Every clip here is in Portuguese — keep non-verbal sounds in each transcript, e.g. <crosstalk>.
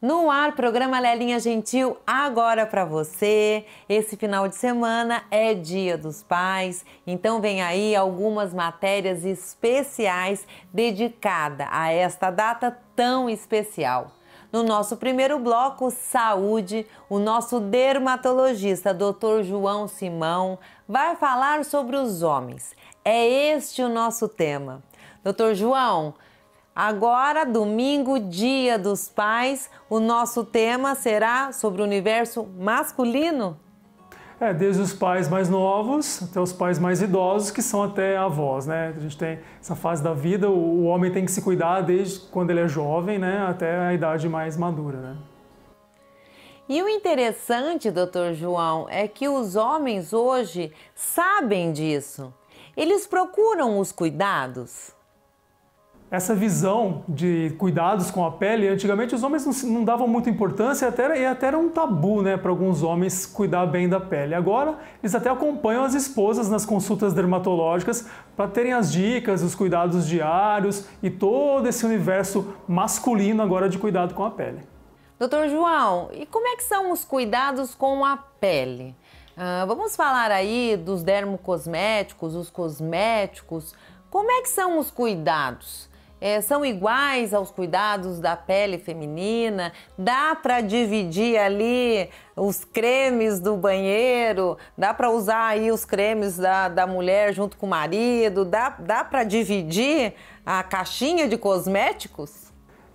No ar, programa Lelinha Gentil, agora para você. Esse final de semana é Dia dos Pais, então vem aí algumas matérias especiais dedicada a esta data tão especial. No nosso primeiro bloco, saúde, o nosso dermatologista, Dr. João Simão, vai falar sobre os homens. É este o nosso tema. Dr. João, Agora, domingo, Dia dos Pais, o nosso tema será sobre o universo masculino? É, desde os pais mais novos até os pais mais idosos, que são até avós, né? A gente tem essa fase da vida, o homem tem que se cuidar desde quando ele é jovem, né, até a idade mais madura, né? E o interessante, doutor João, é que os homens hoje sabem disso. Eles procuram os cuidados essa visão de cuidados com a pele, antigamente os homens não, davam muita importância até, e até era um tabu né, para alguns homens cuidar bem da pele. Agora, eles até acompanham as esposas nas consultas dermatológicas para terem as dicas, os cuidados diários e todo esse universo masculino agora de cuidado com a pele. Doutor João, e como é que são os cuidados com a pele? Uh, vamos falar aí dos dermocosméticos, os cosméticos. Como é que são os cuidados? é, são iguais aos cuidados da pele feminina? Dá para dividir ali os cremes do banheiro? Dá para usar aí os cremes da, da mulher junto com o marido? Dá, dá para dividir a caixinha de cosméticos?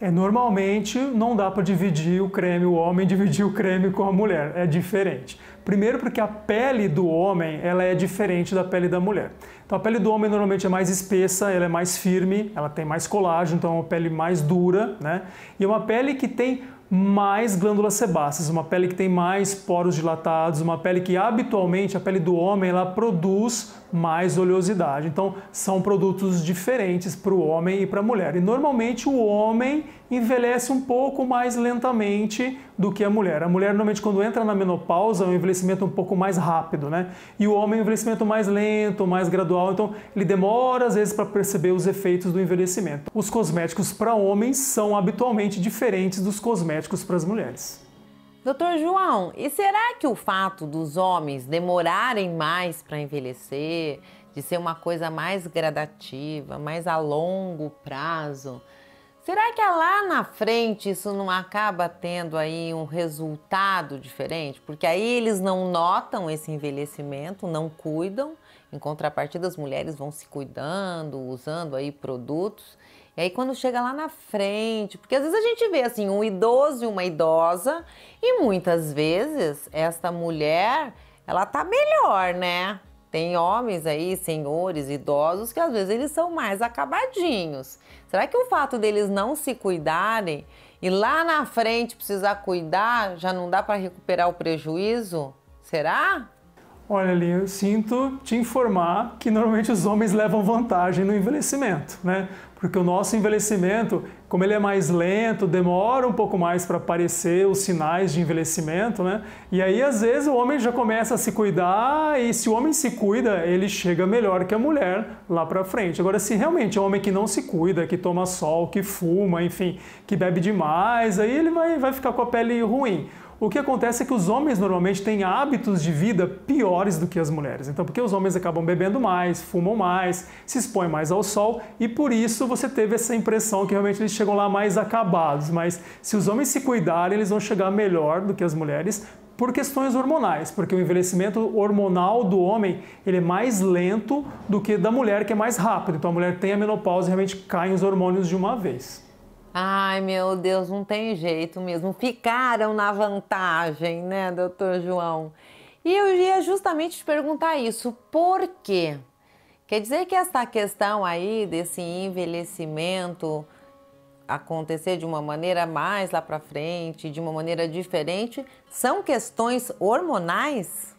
É, normalmente não dá para dividir o creme, o homem <laughs> dividir o creme com a mulher, é diferente. Primeiro porque a pele do homem ela é diferente da pele da mulher. Então a pele do homem normalmente é mais espessa, ela é mais firme, ela tem mais colágeno, então é uma pele mais dura, né? E é uma pele que tem mais glândulas sebáceas, uma pele que tem mais poros dilatados, uma pele que habitualmente, a pele do homem, ela produz mais oleosidade. Então, são produtos diferentes para o homem e para a mulher. E normalmente o homem envelhece um pouco mais lentamente do que a mulher. A mulher, normalmente, quando entra na menopausa, é um envelhecimento um pouco mais rápido, né? E o homem, é um envelhecimento mais lento, mais gradual. Então, ele demora, às vezes, para perceber os efeitos do envelhecimento. Os cosméticos para homens são habitualmente diferentes dos cosméticos para as mulheres. Doutor João, e será que o fato dos homens demorarem mais para envelhecer, de ser uma coisa mais gradativa, mais a longo prazo, Será que é lá na frente isso não acaba tendo aí um resultado diferente? Porque aí eles não notam esse envelhecimento, não cuidam. Em contrapartida, as mulheres vão se cuidando, usando aí produtos. E aí quando chega lá na frente, porque às vezes a gente vê assim um idoso e uma idosa e muitas vezes esta mulher, ela tá melhor, né? Tem homens aí, senhores, idosos, que às vezes eles são mais acabadinhos. Será que o fato deles não se cuidarem e lá na frente precisar cuidar já não dá para recuperar o prejuízo? Será? Olha, Linha, eu sinto te informar que normalmente os homens levam vantagem no envelhecimento, né? Porque o nosso envelhecimento, como ele é mais lento, demora um pouco mais para aparecer os sinais de envelhecimento, né? E aí, às vezes, o homem já começa a se cuidar e se o homem se cuida, ele chega melhor que a mulher lá para frente. Agora, se realmente é um homem que não se cuida, que toma sol, que fuma, enfim, que bebe demais, aí ele vai, vai ficar com a pele ruim o que acontece é que os homens normalmente têm hábitos de vida piores do que as mulheres. Então, porque os homens acabam bebendo mais, fumam mais, se expõem mais ao sol e por isso você teve essa impressão que realmente eles chegam lá mais acabados. Mas se os homens se cuidarem, eles vão chegar melhor do que as mulheres por questões hormonais, porque o envelhecimento hormonal do homem ele é mais lento do que da mulher, que é mais rápido. Então a mulher tem a menopausa e realmente caem os hormônios de uma vez. Ai, meu Deus, não tem jeito mesmo. Ficaram na vantagem, né, doutor João? E eu ia justamente te perguntar isso, por quê? Quer dizer que essa questão aí desse envelhecimento acontecer de uma maneira mais lá para frente, de uma maneira diferente, são questões hormonais?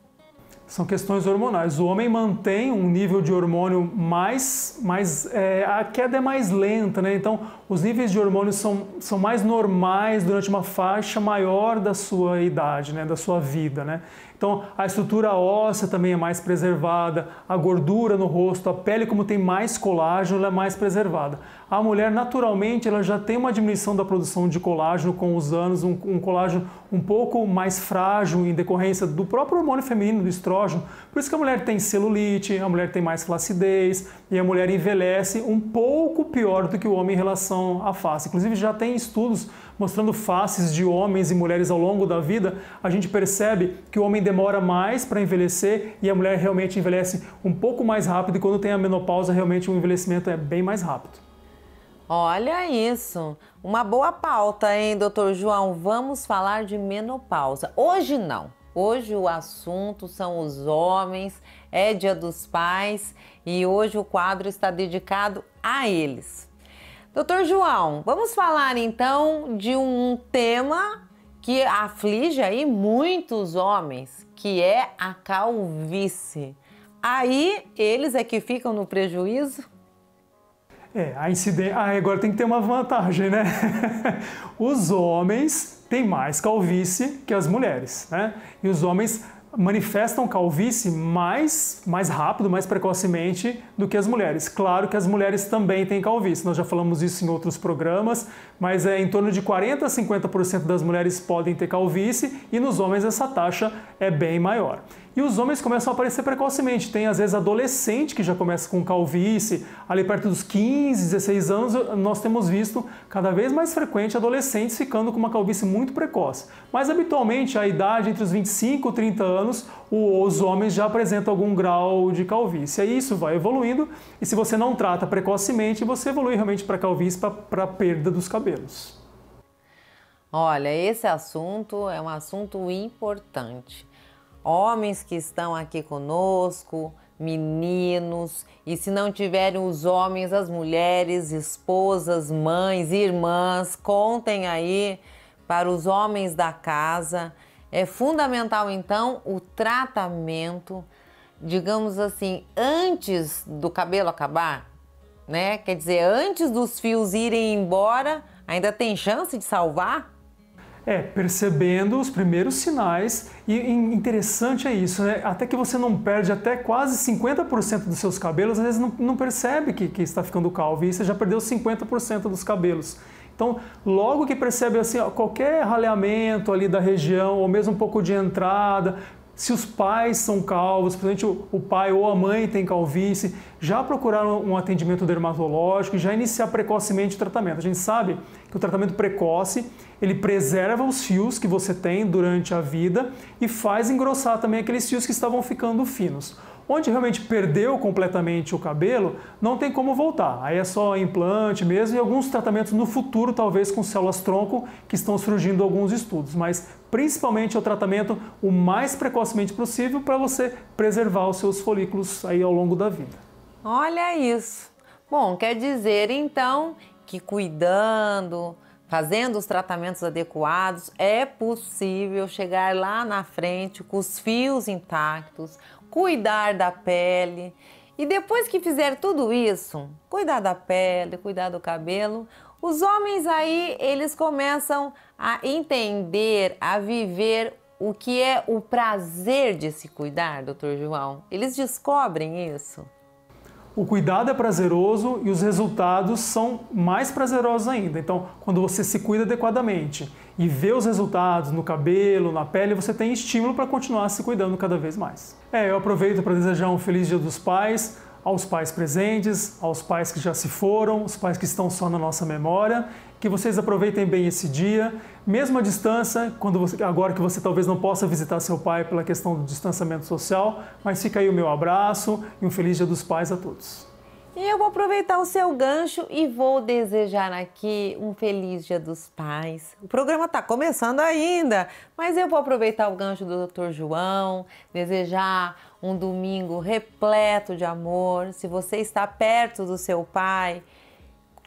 São questões hormonais. O homem mantém um nível de hormônio mais, mas é, a queda é mais lenta, né? Então, os níveis de hormônio são, são mais normais durante uma faixa maior da sua idade, né? Da sua vida, né? Então, a estrutura óssea também é mais preservada, a gordura no rosto, a pele, como tem mais colágeno, ela é mais preservada. A mulher, naturalmente, ela já tem uma diminuição da produção de colágeno com os anos, um, um colágeno um pouco mais frágil em decorrência do próprio hormônio feminino, do estrógeno. Por isso que a mulher tem celulite, a mulher tem mais flacidez e a mulher envelhece um pouco pior do que o homem em relação à face. Inclusive, já tem estudos mostrando faces de homens e mulheres ao longo da vida, a gente percebe que o homem demora mais para envelhecer e a mulher realmente envelhece um pouco mais rápido e quando tem a menopausa, realmente o envelhecimento é bem mais rápido. Olha isso! Uma boa pauta, hein, doutor João? Vamos falar de menopausa. Hoje não. Hoje o assunto são os homens, é dia dos pais e hoje o quadro está dedicado a eles. Doutor João, vamos falar então de um tema que aflige aí muitos homens, que é a calvície. Aí eles é que ficam no prejuízo? É, a incidência. Ah, agora tem que ter uma vantagem, né? <laughs> Os homens têm mais calvície que as mulheres, né? E os homens manifestam calvície mais, mais rápido, mais precocemente do que as mulheres. Claro que as mulheres também têm calvície, nós já falamos isso em outros programas, mas é em torno de 40% a 50% das mulheres podem ter calvície e nos homens essa taxa é bem maior. E os homens começam a aparecer precocemente. Tem, às vezes, adolescente que já começa com calvície. Ali perto dos 15, 16 anos, nós temos visto cada vez mais frequente adolescentes ficando com uma calvície muito precoce. Mas, habitualmente, a idade entre os 25 e 30 anos, os homens já apresentam algum grau de calvície. E isso vai evoluindo. E se você não trata precocemente, você evolui realmente para calvície, para a perda dos cabelos. Olha, esse assunto é um assunto importante homens que estão aqui conosco, meninos, e se não tiverem os homens, as mulheres, esposas, mães, irmãs, contem aí para os homens da casa. É fundamental então o tratamento, digamos assim, antes do cabelo acabar, né? Quer dizer, antes dos fios irem embora, ainda tem chance de salvar? É, percebendo os primeiros sinais, e interessante é isso, né? Até que você não perde até quase 50% dos seus cabelos, às vezes não, não percebe que, que, está ficando calvo, e você já perdeu 50% dos cabelos. Então, logo que percebe assim, ó, qualquer raleamento ali da região, ou mesmo um pouco de entrada, se os pais são calvos, principalmente o pai ou a mãe tem calvície, já procurar um atendimento dermatológico e já iniciar precocemente o tratamento. A gente sabe que o tratamento precoce, ele preserva os fios que você tem durante a vida e faz engrossar também aqueles fios que estavam ficando finos. Onde realmente perdeu completamente o cabelo, não tem como voltar. Aí é só implante mesmo e alguns tratamentos no futuro, talvez com células-tronco, que estão surgindo alguns estudos. Mas principalmente é o tratamento o mais precocemente possível para você preservar os seus folículos aí ao longo da vida. Olha isso. Bom, quer dizer então que cuidando, fazendo os tratamentos adequados, é possível chegar lá na frente com os fios intactos, cuidar da pele. E depois que fizer tudo isso, cuidar da pele, cuidar do cabelo, os homens aí eles começam a entender, a viver o que é o prazer de se cuidar, doutor João. Eles descobrem isso. O cuidado é prazeroso e os resultados são mais prazerosos ainda. Então, quando você se cuida adequadamente e vê os resultados no cabelo, na pele, você tem estímulo para continuar se cuidando cada vez mais. É, eu aproveito para desejar um feliz Dia dos Pais aos pais presentes, aos pais que já se foram, os pais que estão só na nossa memória, que vocês aproveitem bem esse dia, mesmo à distância, quando você, agora que você talvez não possa visitar seu pai pela questão do distanciamento social, mas fica aí o meu abraço e um feliz Dia dos Pais a todos. E eu vou aproveitar o seu gancho e vou desejar aqui um feliz Dia dos Pais. O programa está começando ainda, mas eu vou aproveitar o gancho do Dr. João, desejar um domingo repleto de amor. Se você está perto do seu pai,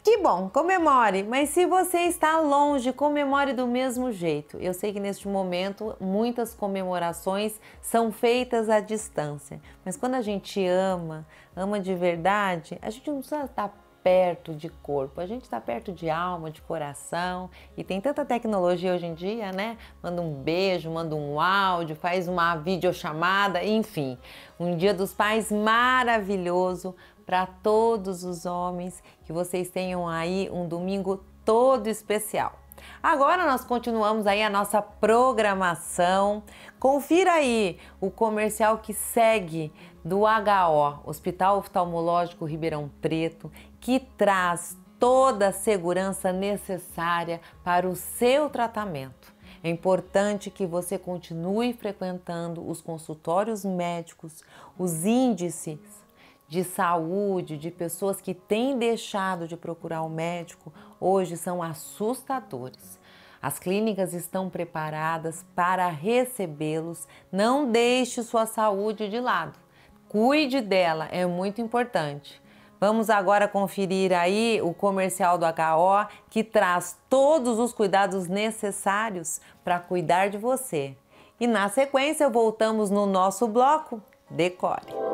que bom, comemore, mas se você está longe, comemore do mesmo jeito. Eu sei que neste momento muitas comemorações são feitas à distância, mas quando a gente ama, ama de verdade, a gente não precisa estar perto de corpo, a gente está perto de alma, de coração e tem tanta tecnologia hoje em dia, né? Manda um beijo, manda um áudio, faz uma videochamada, enfim. Um Dia dos Pais maravilhoso, para todos os homens, que vocês tenham aí um domingo todo especial. Agora nós continuamos aí a nossa programação. Confira aí o comercial que segue do HO, Hospital Oftalmológico Ribeirão Preto, que traz toda a segurança necessária para o seu tratamento. É importante que você continue frequentando os consultórios médicos, os índices de saúde, de pessoas que têm deixado de procurar o um médico, hoje são assustadores. As clínicas estão preparadas para recebê-los. Não deixe sua saúde de lado. Cuide dela, é muito importante. Vamos agora conferir aí o comercial do HO que traz todos os cuidados necessários para cuidar de você. E na sequência voltamos no nosso bloco Decore.